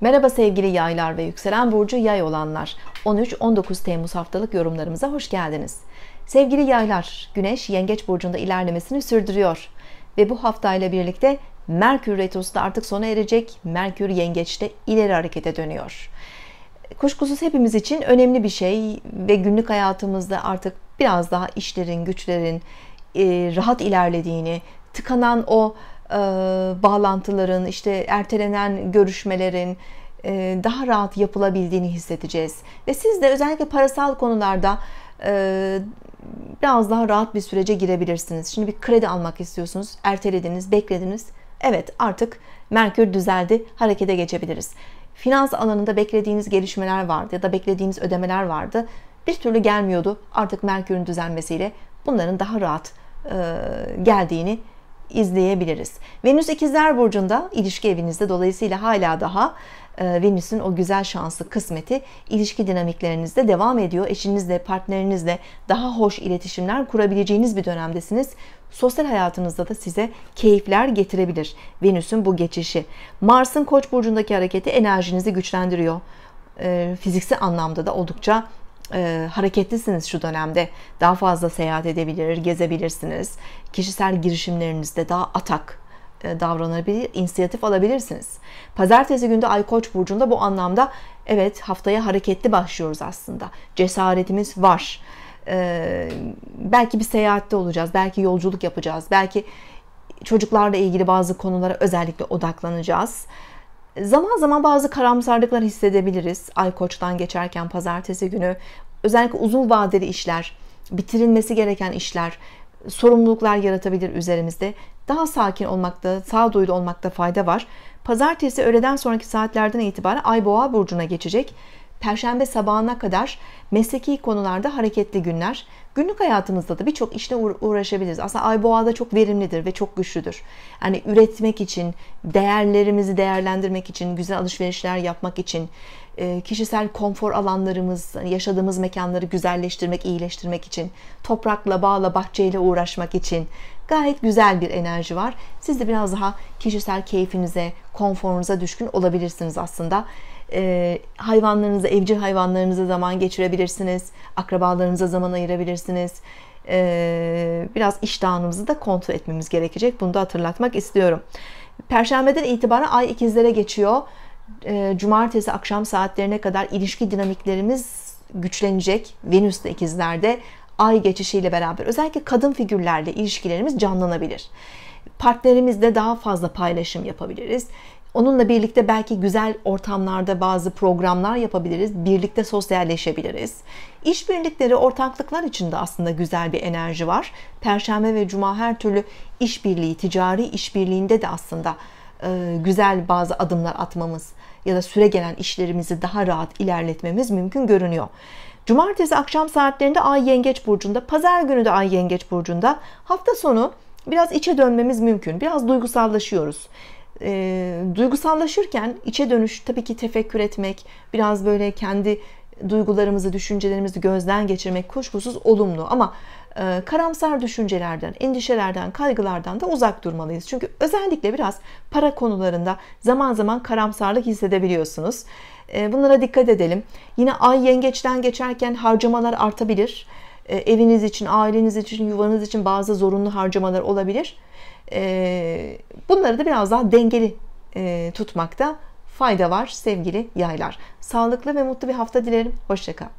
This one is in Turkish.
Merhaba sevgili yaylar ve yükselen burcu yay olanlar. 13-19 Temmuz haftalık yorumlarımıza hoş geldiniz. Sevgili yaylar, Güneş Yengeç burcunda ilerlemesini sürdürüyor ve bu haftayla birlikte Merkür retrosu da artık sona erecek. Merkür Yengeç'te ileri harekete dönüyor. Kuşkusuz hepimiz için önemli bir şey ve günlük hayatımızda artık biraz daha işlerin, güçlerin e, rahat ilerlediğini, tıkanan o e, bağlantıların, işte ertelenen görüşmelerin e, daha rahat yapılabildiğini hissedeceğiz. Ve siz de özellikle parasal konularda e, biraz daha rahat bir sürece girebilirsiniz. Şimdi bir kredi almak istiyorsunuz, ertelediniz, beklediniz. Evet artık Merkür düzeldi, harekete geçebiliriz. Finans alanında beklediğiniz gelişmeler vardı ya da beklediğiniz ödemeler vardı. Bir türlü gelmiyordu. Artık Merkür'ün düzelmesiyle bunların daha rahat geldiğini izleyebiliriz. Venüs ikizler burcunda ilişki evinizde dolayısıyla hala daha e, Venüs'ün o güzel şansı kısmeti ilişki dinamiklerinizde devam ediyor. Eşinizle, partnerinizle daha hoş iletişimler kurabileceğiniz bir dönemdesiniz. Sosyal hayatınızda da size keyifler getirebilir Venüs'ün bu geçişi. Mars'ın Koç burcundaki hareketi enerjinizi güçlendiriyor. E, fiziksel anlamda da oldukça e, hareketlisiniz şu dönemde. Daha fazla seyahat edebilir, gezebilirsiniz. Kişisel girişimlerinizde daha atak e, davranabilir, inisiyatif alabilirsiniz. Pazartesi günde Ay Koç burcunda bu anlamda evet haftaya hareketli başlıyoruz aslında. Cesaretimiz var. E, belki bir seyahatte olacağız, belki yolculuk yapacağız, belki çocuklarla ilgili bazı konulara özellikle odaklanacağız. Zaman zaman bazı karamsarlıklar hissedebiliriz. Ay koçtan geçerken pazartesi günü özellikle uzun vadeli işler, bitirilmesi gereken işler, sorumluluklar yaratabilir üzerimizde. Daha sakin olmakta, sağduyulu olmakta fayda var. Pazartesi öğleden sonraki saatlerden itibaren Ay Boğa burcuna geçecek. Perşembe sabahına kadar mesleki konularda hareketli günler. Günlük hayatımızda da birçok işle uğraşabiliriz. Aslında ay boğada çok verimlidir ve çok güçlüdür. Yani üretmek için, değerlerimizi değerlendirmek için, güzel alışverişler yapmak için, e, kişisel konfor alanlarımız, yaşadığımız mekanları güzelleştirmek, iyileştirmek için, toprakla, bağla, bahçeyle uğraşmak için gayet güzel bir enerji var. Siz de biraz daha kişisel keyfinize, konforunuza düşkün olabilirsiniz aslında e, hayvanlarınıza, evcil hayvanlarınıza zaman geçirebilirsiniz. Akrabalarınıza zaman ayırabilirsiniz. E, biraz iştahınızı da kontrol etmemiz gerekecek. Bunu da hatırlatmak istiyorum. Perşembeden itibaren ay ikizlere geçiyor. E, cumartesi akşam saatlerine kadar ilişki dinamiklerimiz güçlenecek. Venüs de ikizlerde ay geçişiyle beraber özellikle kadın figürlerle ilişkilerimiz canlanabilir partnerimizle daha fazla paylaşım yapabiliriz. Onunla birlikte belki güzel ortamlarda bazı programlar yapabiliriz. Birlikte sosyalleşebiliriz. İş birlikleri, ortaklıklar için de aslında güzel bir enerji var. Perşembe ve cuma her türlü işbirliği, ticari işbirliğinde de aslında e, güzel bazı adımlar atmamız ya da süre gelen işlerimizi daha rahat ilerletmemiz mümkün görünüyor. Cumartesi akşam saatlerinde Ay Yengeç burcunda, pazar günü de Ay Yengeç burcunda. Hafta sonu biraz içe dönmemiz mümkün. Biraz duygusallaşıyoruz. E, duygusallaşırken içe dönüş tabii ki tefekkür etmek, biraz böyle kendi duygularımızı, düşüncelerimizi gözden geçirmek kuşkusuz olumlu ama e, karamsar düşüncelerden, endişelerden, kaygılardan da uzak durmalıyız. Çünkü özellikle biraz para konularında zaman zaman karamsarlık hissedebiliyorsunuz. E, bunlara dikkat edelim. Yine ay yengeçten geçerken harcamalar artabilir. E, eviniz için, aileniz için, yuvanız için bazı zorunlu harcamalar olabilir. E, bunları da biraz daha dengeli e, tutmakta fayda var sevgili yaylar. Sağlıklı ve mutlu bir hafta dilerim. Hoşçakal.